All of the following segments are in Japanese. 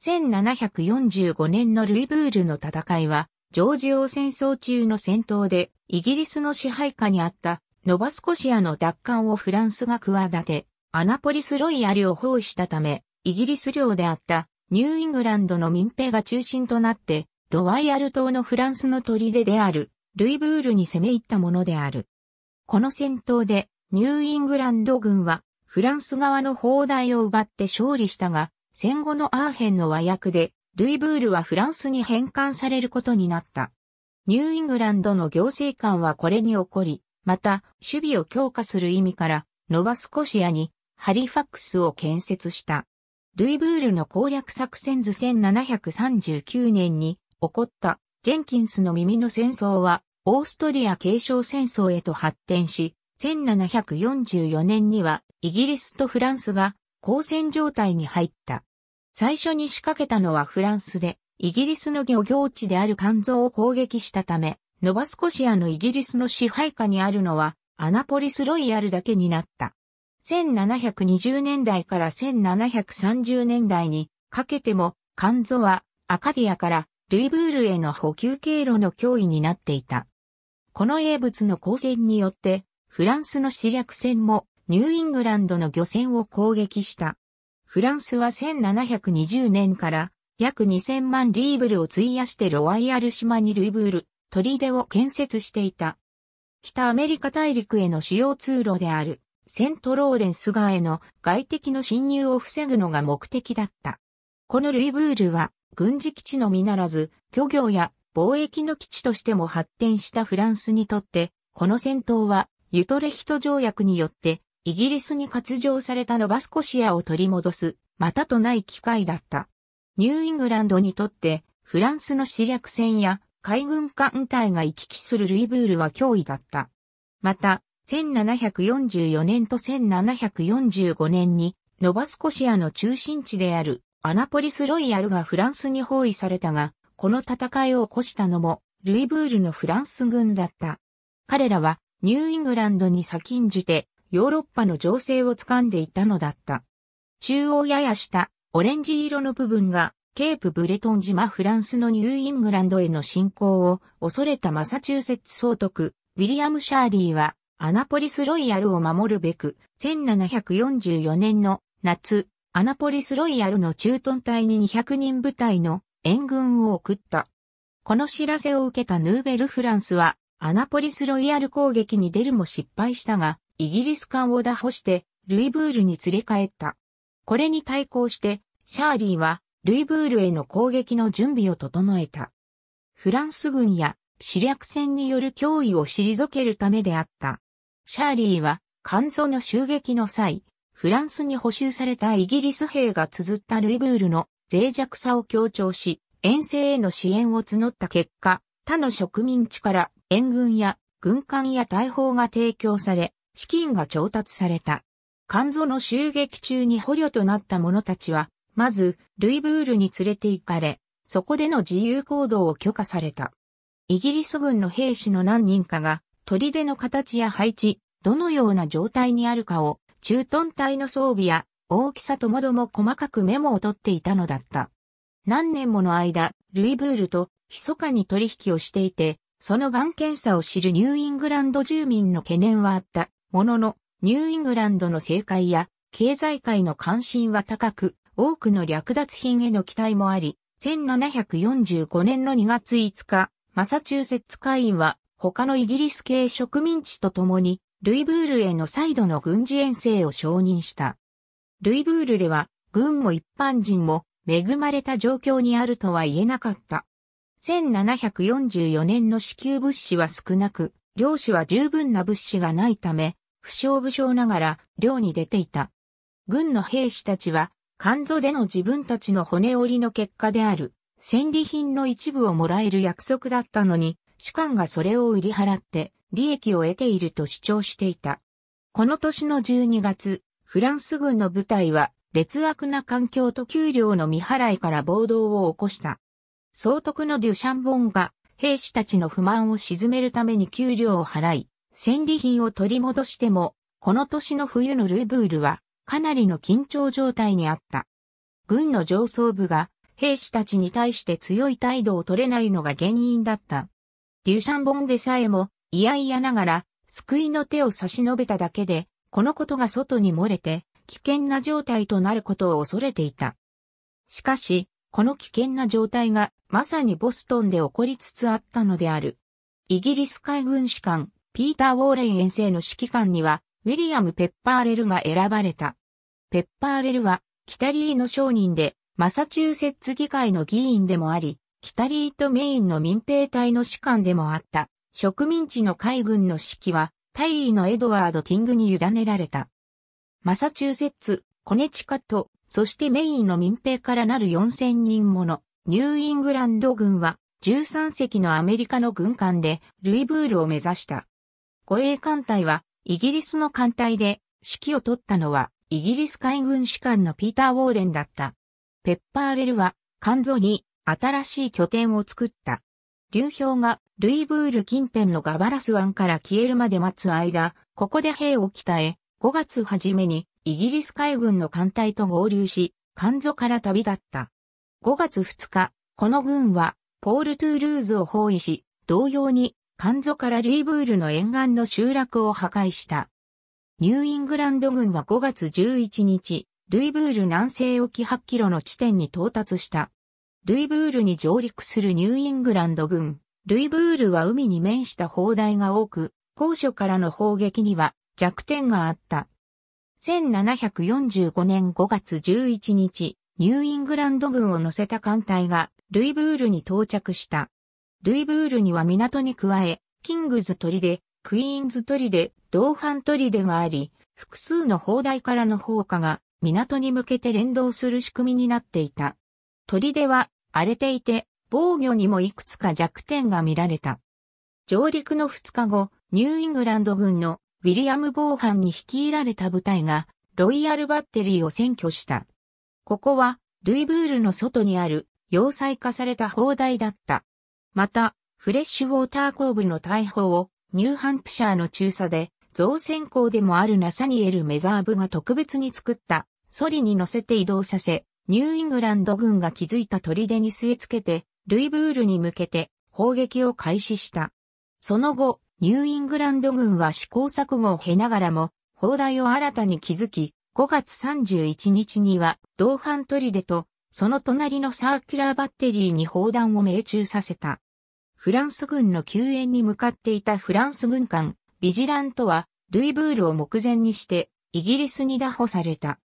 1745年のルイブールの戦いは、ジョージ王戦争中の戦闘で、イギリスの支配下にあった、ノバスコシアの奪還をフランスが企て、アナポリス・ロイヤルを包囲したため、イギリス領であった、ニューイングランドの民兵が中心となって、ロワイヤル島のフランスの砦である、ルイブールに攻め入ったものである。この戦闘で、ニューイングランド軍は、フランス側の砲台を奪って勝利したが、戦後のアーヘンの和訳で、ルイブールはフランスに返還されることになった。ニューイングランドの行政官はこれに起こり、また、守備を強化する意味から、ノバスコシアにハリファックスを建設した。ルイブールの攻略作戦図1739年に起こったジェンキンスの耳の戦争はオーストリア継承戦争へと発展し、1744年にはイギリスとフランスが交戦状態に入った。最初に仕掛けたのはフランスで、イギリスの漁業地である肝臓を攻撃したため、ノバスコシアのイギリスの支配下にあるのは、アナポリスロイヤルだけになった。1720年代から1730年代にかけても、肝臓はアカディアからルイブールへの補給経路の脅威になっていた。この英物の交戦によって、フランスの死略船もニューイングランドの漁船を攻撃した。フランスは1720年から約2000万リーブルを費やしてロワイヤル島にルイブール、デを建設していた。北アメリカ大陸への主要通路であるセントローレンス川への外敵の侵入を防ぐのが目的だった。このルイブールは軍事基地のみならず漁業や貿易の基地としても発展したフランスにとって、この戦闘はユトレヒト条約によってイギリスに割譲されたノバスコシアを取り戻す、またとない機会だった。ニューイングランドにとって、フランスの死略船や海軍艦隊が行き来するルイブールは脅威だった。また、1744年と1745年に、ノバスコシアの中心地であるアナポリス・ロイヤルがフランスに包囲されたが、この戦いを起こしたのも、ルイブールのフランス軍だった。彼らは、ニューイングランドに先んじて、ヨーロッパの情勢を掴んでいたのだった。中央やや下、オレンジ色の部分が、ケープブレトン島フランスのニューイングランドへの侵攻を恐れたマサチューセッツ総督、ウィリアム・シャーリーは、アナポリスロイヤルを守るべく、1744年の夏、アナポリスロイヤルの駐屯隊に200人部隊の援軍を送った。この知らせを受けたヌーベル・フランスは、アナポリスロイヤル攻撃に出るも失敗したが、イギリス艦を打破して、ルイブールに連れ帰った。これに対抗して、シャーリーは、ルイブールへの攻撃の準備を整えた。フランス軍や、死略戦による脅威を退けるためであった。シャーリーは、肝臓の襲撃の際、フランスに補修されたイギリス兵が綴ったルイブールの脆弱さを強調し、遠征への支援を募った結果、他の植民地から援軍や軍艦や大砲が提供され、資金が調達された。肝臓の襲撃中に捕虜となった者たちは、まず、ルイブールに連れて行かれ、そこでの自由行動を許可された。イギリス軍の兵士の何人かが、砦の形や配置、どのような状態にあるかを、駐屯隊の装備や大きさともども細かくメモを取っていたのだった。何年もの間、ルイブールと密かに取引をしていて、そのがん検査を知るニューイングランド住民の懸念はあった。ものの、ニューイングランドの政界や経済界の関心は高く、多くの略奪品への期待もあり、1745年の2月5日、マサチューセッツ会員は他のイギリス系植民地と共に、ルイブールへの再度の軍事遠征を承認した。ルイブールでは、軍も一般人も恵まれた状況にあるとは言えなかった。1744年の支給物資は少なく、領主は十分な物資がないため、不傷不詳ながら漁に出ていた。軍の兵士たちは、肝臓での自分たちの骨折りの結果である、戦利品の一部をもらえる約束だったのに、主官がそれを売り払って、利益を得ていると主張していた。この年の12月、フランス軍の部隊は、劣悪な環境と給料の未払いから暴動を起こした。総督のデュシャンボンが兵士たちの不満を鎮めるために給料を払い、戦利品を取り戻しても、この年の冬のルーブールは、かなりの緊張状態にあった。軍の上層部が、兵士たちに対して強い態度を取れないのが原因だった。デュシャンボンでさえも、いやいやながら、救いの手を差し伸べただけで、このことが外に漏れて、危険な状態となることを恐れていた。しかし、この危険な状態がまさにボストンで起こりつつあったのである。イギリス海軍士官、ピーター・ウォーレン遠征の指揮官には、ウィリアム・ペッパーレルが選ばれた。ペッパーレルは、キタリーの商人で、マサチューセッツ議会の議員でもあり、キタリーとメインの民兵隊の士官でもあった。植民地の海軍の指揮は、大尉のエドワード・ティングに委ねられた。マサチューセッツ、コネチカット、そしてメインの民兵からなる4000人ものニューイングランド軍は13隻のアメリカの軍艦でルイブールを目指した。護衛艦隊はイギリスの艦隊で指揮を取ったのはイギリス海軍士官のピーター・ウォーレンだった。ペッパーレルは肝臓に新しい拠点を作った。流氷がルイブール近辺のガバラス湾から消えるまで待つ間、ここで兵を鍛え、5月初めにイギリス海軍の艦隊と合流し、肝臓から旅立った。5月2日、この軍は、ポール・トゥールーズを包囲し、同様に、肝臓からルイブールの沿岸の集落を破壊した。ニューイングランド軍は5月11日、ルイブール南西沖8キロの地点に到達した。ルイブールに上陸するニューイングランド軍。ルイブールは海に面した砲台が多く、高所からの砲撃には弱点があった。1745年5月11日、ニューイングランド軍を乗せた艦隊がルイブールに到着した。ルイブールには港に加え、キングズ砦、クイーンズ砦、同伴砦があり、複数の砲台からの砲火が港に向けて連動する仕組みになっていた。砦は荒れていて、防御にもいくつか弱点が見られた。上陸の2日後、ニューイングランド軍のウィリアム・ボーハンに率いられた部隊が、ロイヤルバッテリーを占拠した。ここは、ルイブールの外にある、要塞化された砲台だった。また、フレッシュウォーター工部の大砲を、ニューハンプシャーの中佐で、造船工でもあるナサニエル・メザーブが特別に作った、ソリに乗せて移動させ、ニューイングランド軍が築いた砦に据え付けて、ルイブールに向けて砲撃を開始した。その後、ニューイングランド軍は試行錯誤を経ながらも、砲台を新たに築き、5月31日には、同伴砦と、その隣のサーキュラーバッテリーに砲弾を命中させた。フランス軍の救援に向かっていたフランス軍艦、ビジラントは、ルイブールを目前にして、イギリスに拿捕された。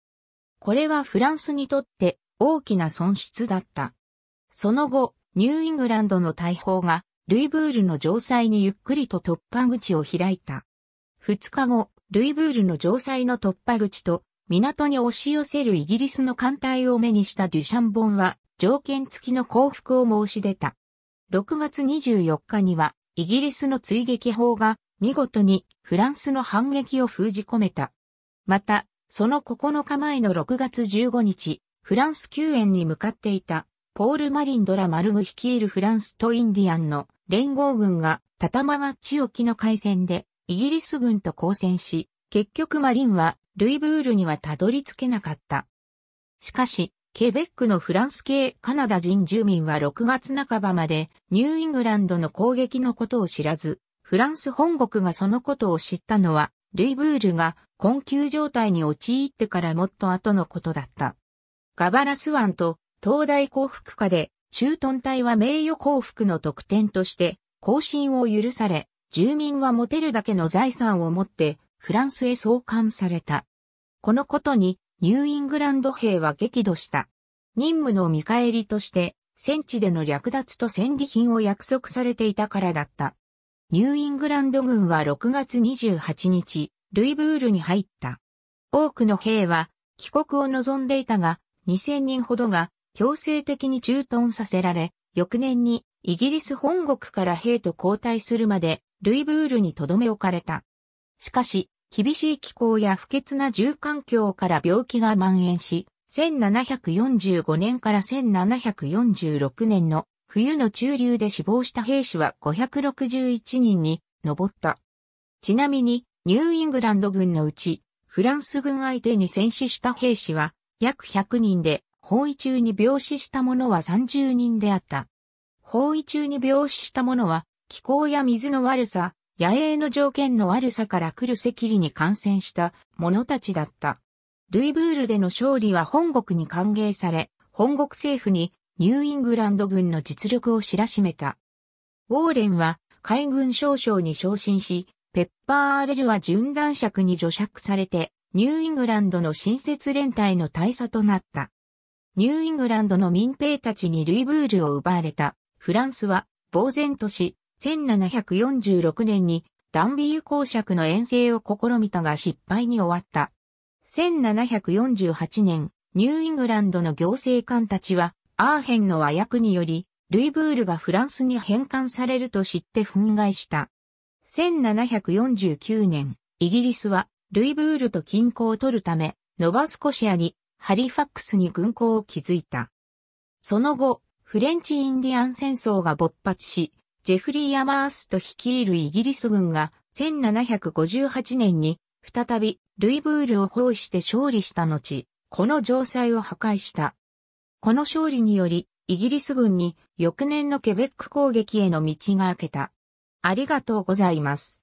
これはフランスにとって大きな損失だった。その後、ニューイングランドの大砲がルイブールの城塞にゆっくりと突破口を開いた。2日後、ルイブールの城塞の突破口と港に押し寄せるイギリスの艦隊を目にしたデュシャンボンは条件付きの降伏を申し出た。6月24日にはイギリスの追撃砲が見事にフランスの反撃を封じ込めた。また、その9日前の6月15日、フランス救援に向かっていたポール・マリン・ドラ・マルグ率いるフランスとインディアンの連合軍がタタマガッチ沖の海戦でイギリス軍と交戦し、結局マリンはルイブールにはたどり着けなかった。しかし、ケベックのフランス系カナダ人住民は6月半ばまでニューイングランドの攻撃のことを知らず、フランス本国がそのことを知ったのは、ルイブールが困窮状態に陥ってからもっと後のことだった。ガバラス湾と東大幸福科で、中屯隊は名誉幸福の特典として、更新を許され、住民は持てるだけの財産を持って、フランスへ送還された。このことに、ニューイングランド兵は激怒した。任務の見返りとして、戦地での略奪と戦利品を約束されていたからだった。ニューイングランド軍は6月28日、ルイブールに入った。多くの兵は帰国を望んでいたが、2000人ほどが強制的に駐屯させられ、翌年にイギリス本国から兵と交代するまで、ルイブールに留め置かれた。しかし、厳しい気候や不潔な住環境から病気が蔓延し、1745年から1746年の冬の中流で死亡した兵士は561人に上った。ちなみに、ニューイングランド軍のうち、フランス軍相手に戦死した兵士は約100人で、包囲中に病死した者は30人であった。包囲中に病死した者は、気候や水の悪さ、野営の条件の悪さから来る赤痢に感染した者たちだった。ルイブールでの勝利は本国に歓迎され、本国政府にニューイングランド軍の実力を知らしめた。ウォーレンは海軍少将に昇進し、ペッパー・アレルは順断尺に除尺されて、ニューイングランドの新設連隊の大佐となった。ニューイングランドの民兵たちにルイブールを奪われたフランスは、呆然とし、1746年にダンビー公爵の遠征を試みたが失敗に終わった。1748年、ニューイングランドの行政官たちは、アーヘンの和訳により、ルイブールがフランスに返還されると知って憤慨した。1749年、イギリスは、ルイブールと均衡を取るため、ノバスコシアにハリファックスに軍港を築いた。その後、フレンチ・インディアン戦争が勃発し、ジェフリー・アマースと率いるイギリス軍が1758年に再びルイブールを包囲して勝利した後、この城塞を破壊した。この勝利により、イギリス軍に翌年のケベック攻撃への道が開けた。ありがとうございます。